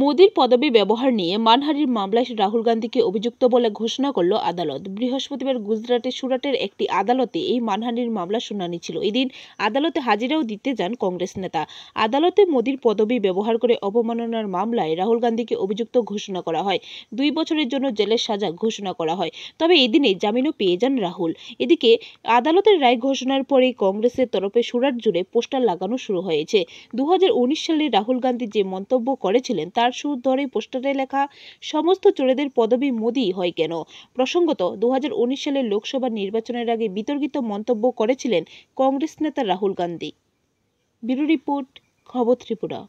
মোদির পদবি ব্যবহার নিয়ে মানহানির মামলায় রাহুল গান্ধীকে অভিযুক্ত বলে ঘোষণা করল আদালত বৃহস্পতিবার গুজরাটের সুরাটের একটি আদালতে এই মানহানির মামলার শুনানি ছিল এদিন আদালতে হাজিরাও দিতে যান কংগ্রেস নেতা আদালতে মোদির পদবি ব্যবহার করে অবমাননার মামলায় রাহুল গান্ধীকে অভিযুক্ত ঘোষণা করা হয় দুই বছরের জন্য জেলের সাজা ঘোষণা করা হয় তবে এদিনে জামিনও পেয়ে যান রাহুল এদিকে আদালতের রায় ঘোষণার পরেই কংগ্রেসের তরফে সুরাট জুড়ে পোস্টার লাগানো শুরু হয়েছে দু সালে রাহুল গান্ধী যে মন্তব্য করেছিলেন তার সুর ধরে পোস্টারে লেখা সমস্ত চোরেদের পদবি মোদি হয় কেন প্রসঙ্গত দু সালের লোকসভা নির্বাচনের আগে বিতর্কিত মন্তব্য করেছিলেন কংগ্রেস নেতা রাহুল গান্ধী ব্যুরো রিপোর্ট খবর ত্রিপুরা